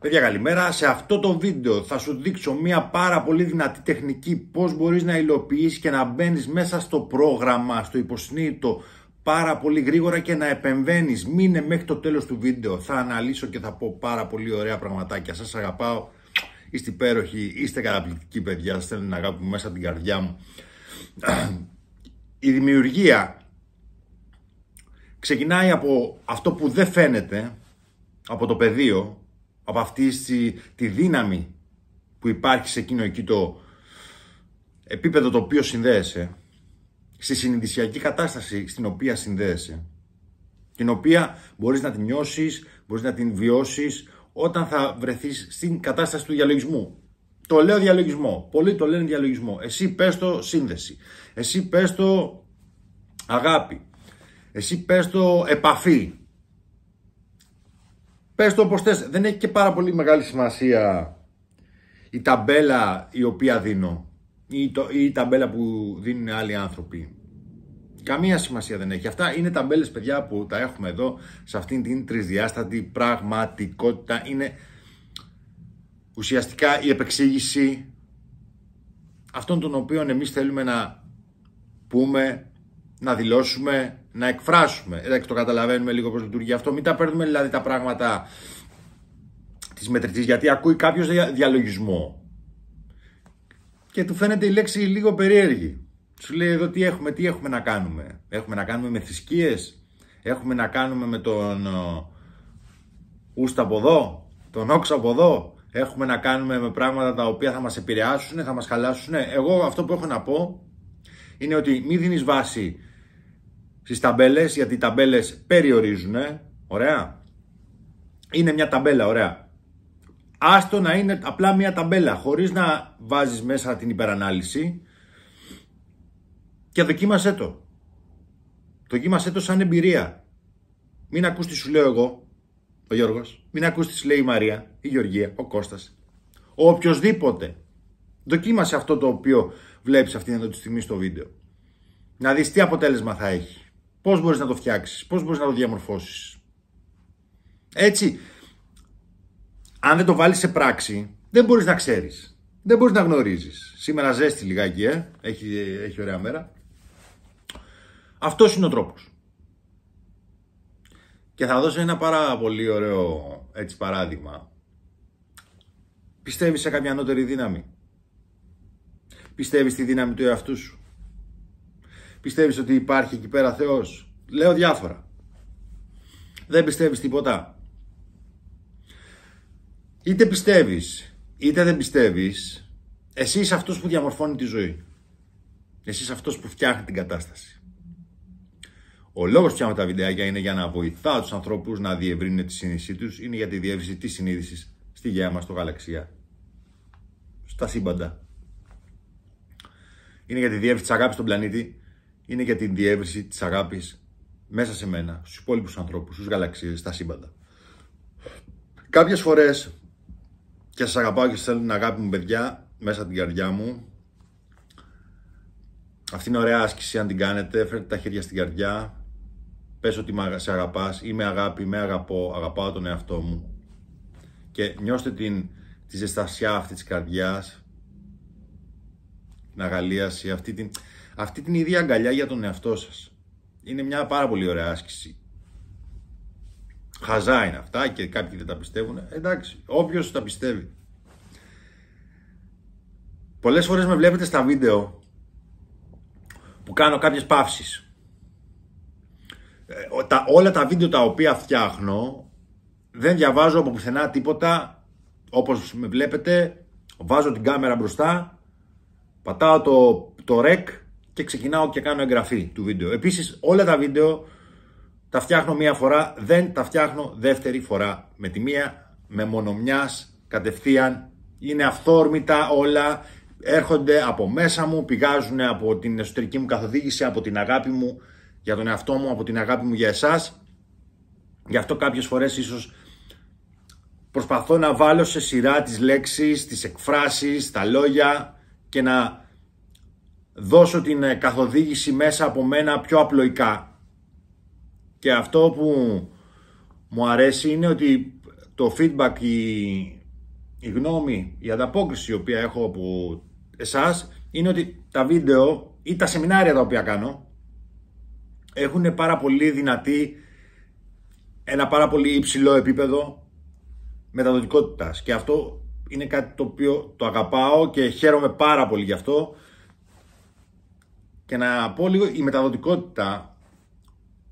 Παιδιά καλημέρα, σε αυτό το βίντεο θα σου δείξω μια πάρα πολύ δυνατή τεχνική πώς μπορείς να υλοποιήσεις και να μπαίνεις μέσα στο πρόγραμμα, στο υποσυνείδητο πάρα πολύ γρήγορα και να επεμβαίνεις. Μείνε μέχρι το τέλος του βίντεο, θα αναλύσω και θα πω πάρα πολύ ωραία πραγματάκια. Σας αγαπάω, είστε υπέροχοι, είστε καταπληκτικοί παιδιά, σας θέλω να αγάπη μέσα την καρδιά μου. Η δημιουργία ξεκινάει από αυτό που δεν φαίνεται, από το πεδίο, από αυτή τη δύναμη που υπάρχει σε εκείνο εκεί το επίπεδο το οποίο συνδέεσαι, στη συνειδησιακή κατάσταση στην οποία συνδέεσαι, την οποία μπορείς να την νιώσεις, μπορείς να την βιώσεις όταν θα βρεθείς στην κατάσταση του διαλογισμού. Το λέω διαλογισμό, πολλοί το λένε διαλογισμό. Εσύ πες το σύνδεση, εσύ πες το αγάπη, εσύ πες το επαφή, Πες το όπως θες, δεν έχει και πάρα πολύ μεγάλη σημασία η ταμπέλα η οποία δίνω ή, το, ή η ταμπέλα που δίνουν άλλοι άνθρωποι. Καμία σημασία δεν έχει. Αυτά είναι ταμπέλες παιδιά που τα έχουμε εδώ σε αυτήν την τρισδιάστατη πραγματικότητα. Είναι ουσιαστικά η επεξήγηση αυτών των οποίων εμείς θέλουμε να πούμε, να δηλώσουμε, να εκφράσουμε. Ε, εντάξει, το καταλαβαίνουμε λίγο πώς λειτουργεί αυτό. Μην τα παίρνουμε δηλαδή τα πράγματα της μετρητής, γιατί ακούει κάποιος διαλογισμό και του φαίνεται η λέξη λίγο περίεργη. Σου λέει εδώ τι έχουμε, τι έχουμε να κάνουμε. Έχουμε να κάνουμε με θρησκείες, έχουμε να κάνουμε με τον ούστα από εδώ, τον όξα από εδώ, έχουμε να κάνουμε με πράγματα τα οποία θα μας επηρεάσουν, θα μας χαλάσουν. Εγώ αυτό που έχω να πω είναι ότι μην δίνεις βάση στις ταμπέλες, γιατί οι ταμπέλες περιορίζουν, ωραία. Είναι μια ταμπέλα, ωραία. Άστο να είναι απλά μια ταμπέλα, χωρίς να βάζεις μέσα την υπερανάλυση και δοκίμασέ το. Δοκίμασέ το σαν εμπειρία. Μην ακούς τι σου λέω εγώ, ο Γιώργος. Μην ακούς τι λέει η Μαρία, η Γεωργία, ο Κώστας. Ο οποιοδήποτε. Δοκίμασε αυτό το οποίο βλέπεις αυτή τη στιγμή στο βίντεο. Να δεις τι αποτέλεσμα θα έχει. Πώς μπορείς να το φτιάξεις, πώς μπορείς να το διαμορφώσεις. Έτσι, αν δεν το βάλεις σε πράξη, δεν μπορείς να ξέρεις. Δεν μπορείς να γνωρίζεις. Σήμερα ζέστη λιγάκι, ε. έχει, έχει ωραία μέρα. Αυτός είναι ο τρόπος. Και θα δώσω ένα πάρα πολύ ωραίο έτσι, παράδειγμα. Πιστεύεις σε κάποια ανώτερη δύναμη. Πιστεύεις στη δύναμη του εαυτού σου. Πιστεύεις ότι υπάρχει εκεί πέρα Θεός. Λέω διάφορα. Δεν πιστεύεις τίποτα. Είτε πιστεύεις, είτε δεν πιστεύεις, εσύ είσαι αυτός που διαμορφώνει τη ζωή. Εσύ είσαι αυτός που φτιάχνει την κατάσταση. Ο λόγος που φτιάχνω τα βιντεάκια είναι για να βοηθάω τους ανθρώπους να διευρύνουν τη συνείδησή τους, είναι για τη διεύρυνση της συνείδησης στη γέα μας, στο γαλαξία, στα σύμπαντα. Είναι για τη διεύρυνση της αγάπης στον πλανήτη είναι για την διεύρυνση της αγάπης μέσα σε μένα, στους υπόλοιπους ανθρώπους, στους γαλαξίες, στα σύμπαντα. Κάποιες φορές, και σας αγαπάω και σας θέλω την αγάπη μου παιδιά, μέσα την καρδιά μου, αυτή είναι ωραία άσκηση αν την κάνετε, φέρετε τα χέρια στην καρδιά, πες ότι σε αγαπάς, είμαι αγάπη, με αγαπώ, αγαπάω τον εαυτό μου και νιώστε την, τη ζεστασιά αυτή της καρδιάς, την αγαλίαση, αυτή την, αυτή την ίδια αγκαλιά για τον εαυτό σας. Είναι μια πάρα πολύ ωραία άσκηση. Χαζά είναι αυτά και κάποιοι δεν τα πιστεύουν. Εντάξει, οποίο τα πιστεύει. Πολλές φορές με βλέπετε στα βίντεο που κάνω κάποιες παύσεις. Ε, όλα τα βίντεο τα οποία φτιάχνω δεν διαβάζω από πουθενά τίποτα. Όπως με βλέπετε, βάζω την κάμερα μπροστά, πατάω το, το και ξεκινάω και κάνω εγγραφή του βίντεο. Επίσης όλα τα βίντεο τα φτιάχνω μία φορά, δεν τα φτιάχνω δεύτερη φορά. Με τη μία, με μονομιάς, κατευθείαν, είναι αυθόρμητα όλα, έρχονται από μέσα μου, πηγάζουν από την εσωτερική μου καθοδήγηση, από την αγάπη μου για τον εαυτό μου, από την αγάπη μου για εσάς. Γι' αυτό κάποιες φορές ίσως προσπαθώ να βάλω σε σειρά τις λέξεις, τις εκφράσεις, τα λόγια και να δώσω την ε, καθοδήγηση μέσα από μένα πιο απλοϊκά. Και αυτό που μου αρέσει είναι ότι το feedback, η, γνώμη, η ανταπόκριση η οποία έχω από εσάς είναι ότι τα βίντεο ή τα σεμινάρια τα οποία κάνω έχουν πάρα πολύ δυνατή, ένα πάρα πολύ υψηλό επίπεδο μεταδοτικότητας και αυτό είναι κάτι το οποίο το αγαπάω και χαίρομαι πάρα πολύ γι' αυτό και να πω λίγο η μεταδοτικότητα,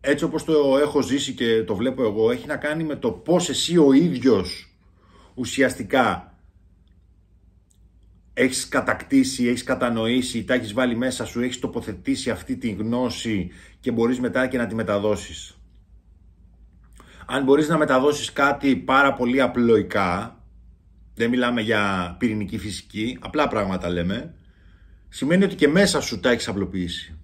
έτσι όπως το έχω ζήσει και το βλέπω εγώ, έχει να κάνει με το πώς εσύ ο ίδιος ουσιαστικά έχεις κατακτήσει, έχεις κατανοήσει, τα έχεις βάλει μέσα σου, έχεις τοποθετήσει αυτή τη γνώση και μπορείς μετά και να τη μεταδώσεις. Αν μπορείς να μεταδώσεις κάτι πάρα πολύ απλοϊκά, δεν μιλάμε για πυρηνική φυσική, απλά πράγματα λέμε, σημαίνει ότι και μέσα σου τα έχεις απλοποιήσει.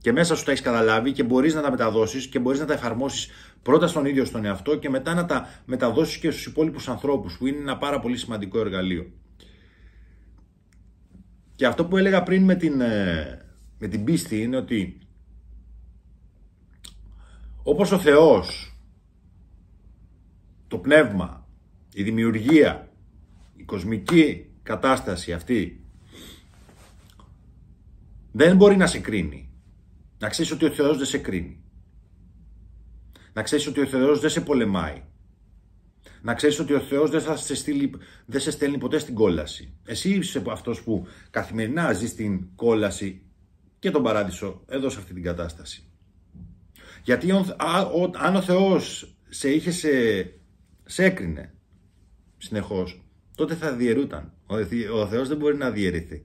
Και μέσα σου τα έχεις καταλάβει και μπορείς να τα μεταδώσεις και μπορείς να τα εφαρμόσεις πρώτα στον ίδιο στον εαυτό και μετά να τα μεταδώσεις και στους υπόλοιπους ανθρώπους, που είναι ένα πάρα πολύ σημαντικό εργαλείο. Και αυτό που έλεγα πριν με την, ε, με την πίστη είναι ότι όπως ο Θεός, το πνεύμα, η δημιουργία, η κοσμική κατάσταση αυτή δεν μπορεί να σε κρίνει. Να ξέρεις ότι ο Θεός δεν σε κρίνει. Να ξέρεις ότι ο Θεός δεν σε πολεμάει. Να ξέρεις ότι ο Θεός δεν, σε δεν σε στέλνει ποτέ στην κόλαση. Εσύ είσαι αυτός που καθημερινά ζει στην κόλαση και τον παράδεισο εδώ σε αυτή την κατάσταση. Γιατί αν ο Θεός σε είχε σε, σε έκρινε συνεχώς, τότε θα διαιρούταν. Ο, ο Θεός δεν μπορεί να διαιρεθεί.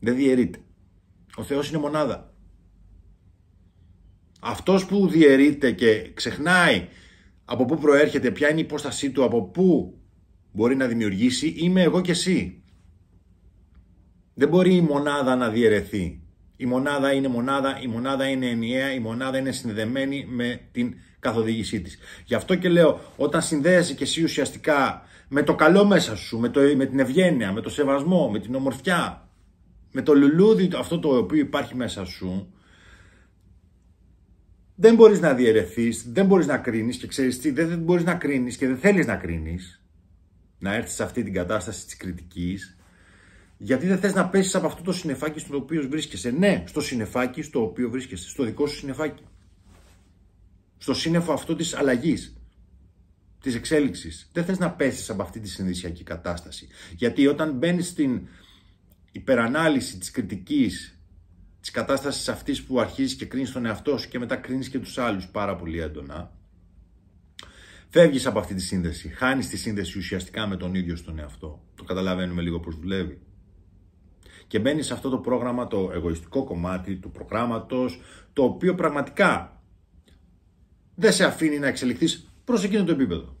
Δεν διαιρείται. Ο Θεός είναι μονάδα. Αυτός που διαιρείται και ξεχνάει από πού προέρχεται, ποια είναι η υπόστασή του, από πού μπορεί να δημιουργήσει, είμαι εγώ και εσύ. Δεν μπορεί η μονάδα να διαιρεθεί. Η μονάδα είναι μονάδα, η μονάδα είναι ενιαία, η μονάδα είναι συνδεμένη με την καθοδήγησή της. Γι' αυτό και λέω, όταν συνδέεσαι και εσύ ουσιαστικά με το καλό μέσα σου, με, το, με την ευγένεια, με το σεβασμό, με την ομορφιά, με το λουλούδι αυτό το οποίο υπάρχει μέσα σου, δεν μπορείς να διαιρεθείς, δεν μπορείς να κρίνεις και ξέρεις τι, δεν μπορείς να κρίνεις και δεν θέλεις να κρίνεις, να έρθεις σε αυτή την κατάσταση της κριτικής, γιατί δεν θες να πέσεις από αυτό το συνεφάκι στο οποίο βρίσκεσαι. Ναι, στο συνεφάκι στο οποίο βρίσκεσαι, στο δικό σου συνεφάκι. Στο σύννεφο αυτό της αλλαγής, της εξέλιξης. Δεν θες να πέσεις από αυτή τη συνδυσιακή κατάσταση. Γιατί όταν μπαίνεις στην υπερανάλυση της κριτικής της κατάστασης αυτής που αρχίζεις και κρίνεις τον εαυτό σου και μετά κρίνεις και τους άλλους πάρα πολύ έντονα. Φεύγεις από αυτή τη σύνδεση, χάνεις τη σύνδεση ουσιαστικά με τον ίδιο στον εαυτό. Το καταλαβαίνουμε λίγο πώς δουλεύει. Και μπαίνεις σε αυτό το πρόγραμμα, το εγωιστικό κομμάτι του προγράμματος, το οποίο πραγματικά δεν σε αφήνει να εξελιχθείς προς εκείνο το επίπεδο.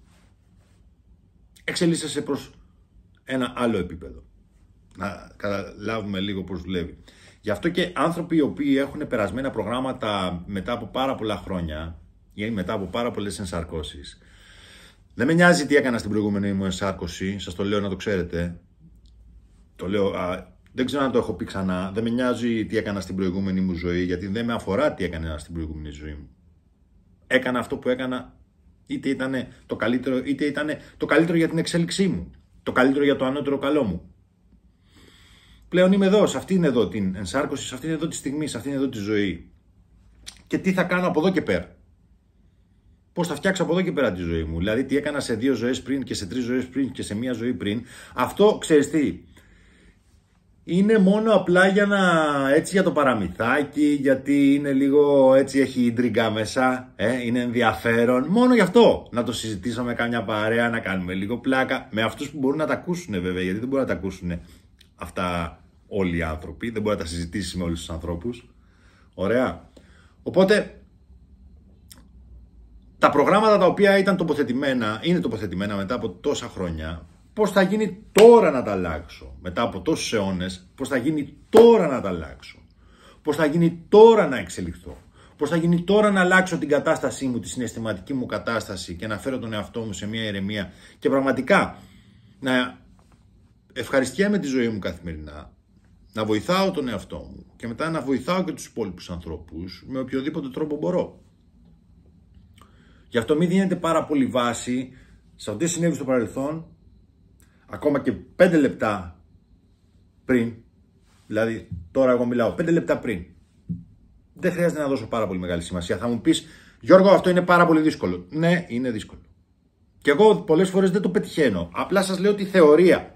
Εξελίσσεσαι προς ένα άλλο επίπεδο να καταλάβουμε λίγο πώς δουλεύει. Γι' αυτό και άνθρωποι οι οποίοι έχουν περασμένα προγράμματα μετά από πάρα πολλά χρόνια ή μετά από πάρα πολλές ενσαρκώσεις. Δεν με νοιάζει τι έκανα στην προηγούμενη μου ενσάρκωση, σας το λέω να το ξέρετε. Το λέω, α, δεν ξέρω αν το έχω πει ξανά. Δεν με νοιάζει τι έκανα στην προηγούμενη μου ζωή, γιατί δεν με αφορά τι έκανα στην προηγούμενη ζωή μου. Έκανα αυτό που έκανα, είτε ήταν το καλύτερο, είτε ήταν το καλύτερο για την εξέλιξή μου. Το καλύτερο για το ανώτερο καλό μου πλέον είμαι εδώ, σε αυτήν εδώ την ενσάρκωση, σε αυτήν εδώ τη στιγμή, σε αυτήν εδώ τη ζωή. Και τι θα κάνω από εδώ και πέρα. Πώς θα φτιάξω από εδώ και πέρα τη ζωή μου. Δηλαδή, τι έκανα σε δύο ζωές πριν και σε τρεις ζωές πριν και σε μία ζωή πριν. Αυτό ξέρεις τι. Είναι μόνο απλά για να έτσι για το παραμυθάκι, γιατί είναι λίγο έτσι έχει ίντριγκα μέσα, ε, είναι ενδιαφέρον. Μόνο γι' αυτό να το συζητήσαμε καμιά παρέα, να κάνουμε λίγο πλάκα. Με αυτούς που μπορούν να τα ακούσουν βέβαια, γιατί δεν μπορούν να τα ακούσουν αυτά όλοι οι άνθρωποι, δεν μπορεί να τα συζητήσεις με όλους τους ανθρώπους. Ωραία. Οπότε τα προγράμματα τα οποία ήταν τοποθετημένα, είναι τοποθετημένα μετά από τόσα χρόνια, πώς θα γίνει τώρα να τα αλλάξω, μετά από τόσους αιώνες, πώς θα γίνει τώρα να τα αλλάξω, πώς θα γίνει τώρα να εξελιχθώ, πώς θα γίνει τώρα να αλλάξω την κατάστασή μου, τη συναισθηματική μου κατάσταση και να φέρω τον εαυτό μου σε μια ηρεμία και πραγματικά να ευχαριστιέμαι τη ζωή μου καθημερινά, να βοηθάω τον εαυτό μου και μετά να βοηθάω και τους υπόλοιπους ανθρώπους με οποιοδήποτε τρόπο μπορώ. Γι' αυτό μην δίνετε πάρα πολύ βάση σε ό,τι συνέβη στο παρελθόν, ακόμα και πέντε λεπτά πριν, δηλαδή τώρα εγώ μιλάω πέντε λεπτά πριν, δεν χρειάζεται να δώσω πάρα πολύ μεγάλη σημασία. Θα μου πεις, Γιώργο αυτό είναι πάρα πολύ δύσκολο. Ναι, είναι δύσκολο. Και εγώ πολλές φορές δεν το πετυχαίνω. Απλά σας λέω τη θεωρία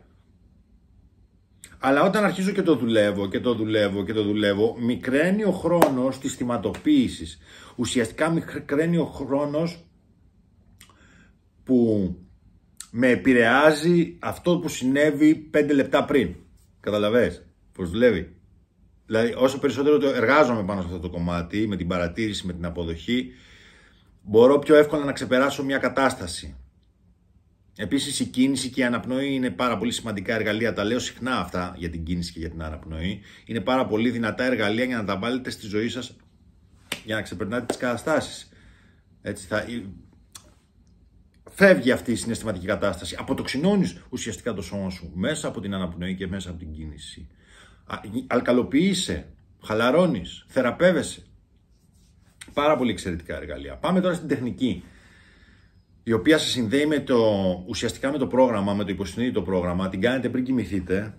αλλά όταν αρχίζω και το δουλεύω και το δουλεύω και το δουλεύω, μικραίνει ο χρόνος της θυματοποίησης, Ουσιαστικά μικραίνει ο χρόνος που με επηρεάζει αυτό που συνέβη πέντε λεπτά πριν. Καταλαβες πω δουλεύει. Δηλαδή όσο περισσότερο το εργάζομαι πάνω σε αυτό το κομμάτι, με την παρατήρηση, με την αποδοχή, μπορώ πιο εύκολα να ξεπεράσω μια κατάσταση. Επίσης, η κίνηση και η αναπνοή είναι πάρα πολύ σημαντικά εργαλεία. Τα λέω συχνά αυτά για την κίνηση και για την αναπνοή. Είναι πάρα πολύ δυνατά εργαλεία για να τα βάλετε στη ζωή σας για να ξεπερνάτε τις καταστάσεις. Έτσι θα. Φεύγει αυτή η συναισθηματική κατάσταση. Αποτοξινώνεις ουσιαστικά το σώμα σου μέσα από την αναπνοή και μέσα από την κίνηση. Αλκαλοποιείσαι, χαλαρώνεις, θεραπεύεσαι. Πάρα πολύ εξαιρετικά εργαλεία. Πάμε τώρα στην τεχνική η οποία σε συνδέει με το, ουσιαστικά με το πρόγραμμα, με το υποσυνείδητο πρόγραμμα, την κάνετε πριν κοιμηθείτε.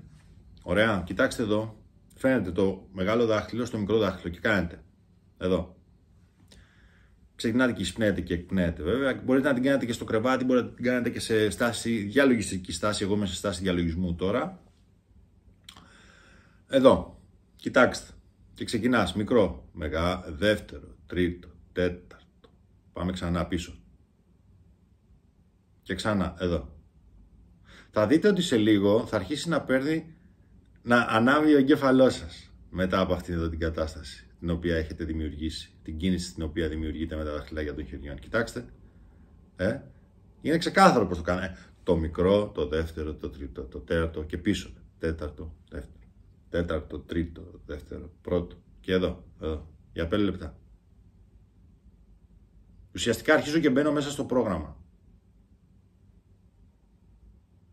Ωραία, κοιτάξτε εδώ, φαίνεται το μεγάλο δάχτυλο στο μικρό δάχτυλο και κάνετε. Εδώ. Ξεκινάτε και εισπνέετε και εκπνέετε βέβαια. Μπορείτε να την κάνετε και στο κρεβάτι, μπορείτε να την κάνετε και σε στάση διαλογιστική στάση. Εγώ είμαι σε στάση διαλογισμού τώρα. Εδώ. Κοιτάξτε. Και ξεκινάς μικρό, μεγά, δεύτερο, τρίτο, τέταρτο. Πάμε ξανά πίσω και ξανά εδώ. Θα δείτε ότι σε λίγο θα αρχίσει να παίρνει, να ανάβει ο εγκέφαλός σας μετά από αυτήν εδώ την κατάσταση την οποία έχετε δημιουργήσει, την κίνηση την οποία δημιουργείται με τα δαχτυλάκια των χεριών. Κοιτάξτε, ε, είναι ξεκάθαρο πώ το κάνει. το μικρό, το δεύτερο, το τρίτο, το τέταρτο και πίσω. Τέταρτο, δεύτερο, τέταρτο, τρίτο, δεύτερο, πρώτο και εδώ, εδώ, για πέντε λεπτά. Ουσιαστικά αρχίζω και μπαίνω μέσα στο πρόγραμμα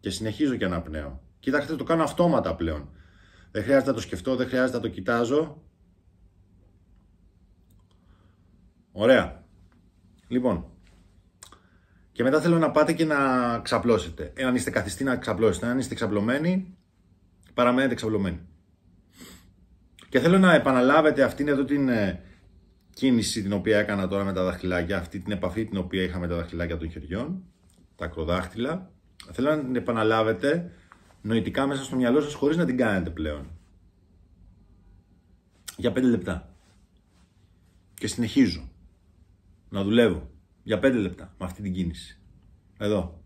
και συνεχίζω και αναπνέω. Κοιτάξτε, το κάνω αυτόματα πλέον. Δεν χρειάζεται να το σκεφτώ, δεν χρειάζεται να το κοιτάζω. Ωραία. Λοιπόν, και μετά θέλω να πάτε και να ξαπλώσετε. Εάν είστε καθιστή να ξαπλώσετε. Αν είστε ξαπλωμένοι, παραμένετε ξαπλωμένοι. Και θέλω να επαναλάβετε αυτήν εδώ την ε, κίνηση την οποία έκανα τώρα με τα δαχτυλάκια, αυτή την επαφή την οποία είχα με τα δαχτυλάκια των χεριών, τα ακροδάχτυλα, Θέλω να την επαναλάβετε νοητικά μέσα στο μυαλό σας χωρίς να την κάνετε πλέον. Για 5 λεπτά. Και συνεχίζω να δουλεύω για 5 λεπτά με αυτή την κίνηση. Εδώ.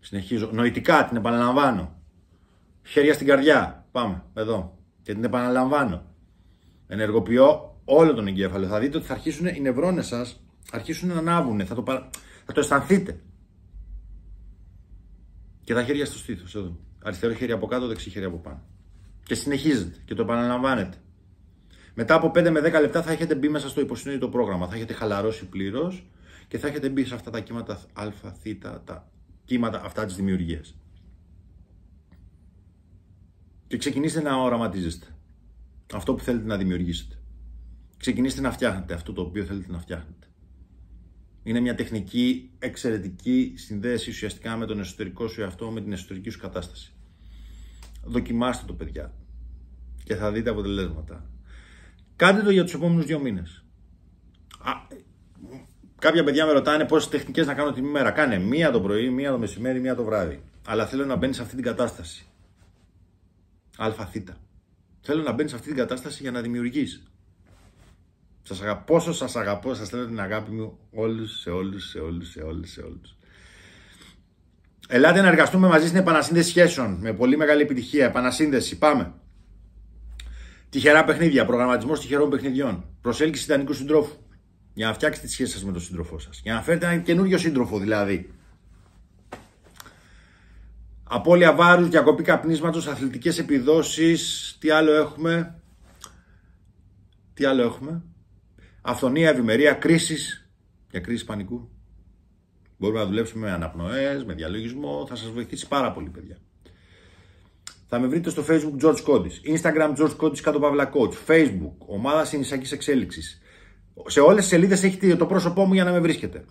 Συνεχίζω. Νοητικά την επαναλαμβάνω. Χέρια στην καρδιά. Πάμε. Εδώ. Και την επαναλαμβάνω. Ενεργοποιώ όλο τον εγκέφαλο. Θα δείτε ότι θα αρχίσουν οι νευρώνες σας αρχίσουν να ανάβουν, θα το, θα το αισθανθείτε. Και τα χέρια στο στήθος, εδώ. Αριστερό χέρι από κάτω, δεξί χέρι από πάνω. Και συνεχίζετε και το επαναλαμβάνετε. Μετά από 5 με 10 λεπτά θα έχετε μπει μέσα στο υποσυνείδητο πρόγραμμα. Θα έχετε χαλαρώσει πλήρως και θα έχετε μπει σε αυτά τα κύματα α, θ, τα κύματα αυτά της δημιουργίας. Και ξεκινήστε να οραματίζεστε αυτό που θέλετε να δημιουργήσετε. Ξεκινήστε να φτιάχνετε αυτό το οποίο θέλετε να φτιάχνετε. Είναι μια τεχνική εξαιρετική συνδέση ουσιαστικά με τον εσωτερικό σου εαυτό, με την εσωτερική σου κατάσταση. Δοκιμάστε το, παιδιά. Και θα δείτε αποτελέσματα. Κάντε το για τους επόμενους δύο μήνες. Κάποια παιδιά με ρωτάνε πόσε τεχνικές να κάνω την ημέρα. Κάνε μία το πρωί, μία το μεσημέρι, μία το βράδυ. Αλλά θέλω να μπαίνεις σε αυτή την κατάσταση. Αλφαθήτα. Θέλω να μπαίνεις σε αυτή την κατάσταση για να δημιουργείς. Σας αγαπώ, πόσο σας αγαπώ, σας θέλω την αγάπη μου όλους, σε όλους σε όλους σε όλους, σε όλους. Ελάτε να εργαστούμε μαζί στην επανασύνδεση σχέσεων με πολύ μεγάλη επιτυχία. Επανασύνδεση, πάμε. Τυχερά παιχνίδια, προγραμματισμός τυχερών παιχνιδιών. Προσέλκυση ιδανικού συντρόφου. Για να φτιάξετε τη σχέση σας με τον σύντροφό σας. Για να φέρετε έναν καινούριο σύντροφο δηλαδή. Απόλυα βάρους, διακοπή καπνίσματος, αθλητικές επιδόσεις. Τι άλλο έχουμε. Τι άλλο έχουμε. Αυθονία, ευημερία, κρίση. Για κρίση πανικού. Μπορούμε να δουλέψουμε με αναπνοές, με διαλογισμό. Θα σας βοηθήσει πάρα πολύ, παιδιά. Θα με βρείτε στο facebook George Κόντι, Instagram George Κόντι κάτω παύλα coach, facebook, ομάδα συνεισακή εξέλιξης. Σε όλες τις σελίδες έχετε το πρόσωπό μου για να με βρίσκετε.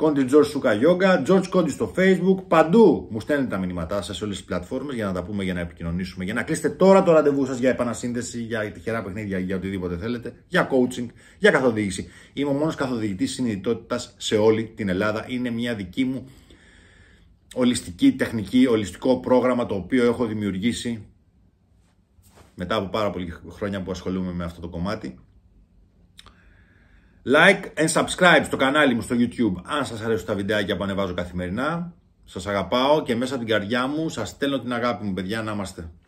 Κόντι George Σούκα Γιόγκα, George Κόντι στο Facebook, παντού μου στέλνετε τα μηνύματά σας σε όλες τις πλατφόρμες για να τα πούμε, για να επικοινωνήσουμε, για να κλείσετε τώρα το ραντεβού σας για επανασύνδεση, για τυχερά παιχνίδια, για οτιδήποτε θέλετε, για coaching, για καθοδήγηση. Είμαι ο μόνος καθοδηγητής συνειδητότητας σε όλη την Ελλάδα. Είναι μια δική μου ολιστική τεχνική, ολιστικό πρόγραμμα το οποίο έχω δημιουργήσει μετά από πάρα πολλή χρόνια που ασχολούμαι με αυτό το κομμάτι Like and subscribe στο κανάλι μου στο YouTube αν σας αρέσουν τα βιντεάκια που ανεβάζω καθημερινά. Σας αγαπάω και μέσα από την καρδιά μου σας στέλνω την αγάπη μου παιδιά να είμαστε.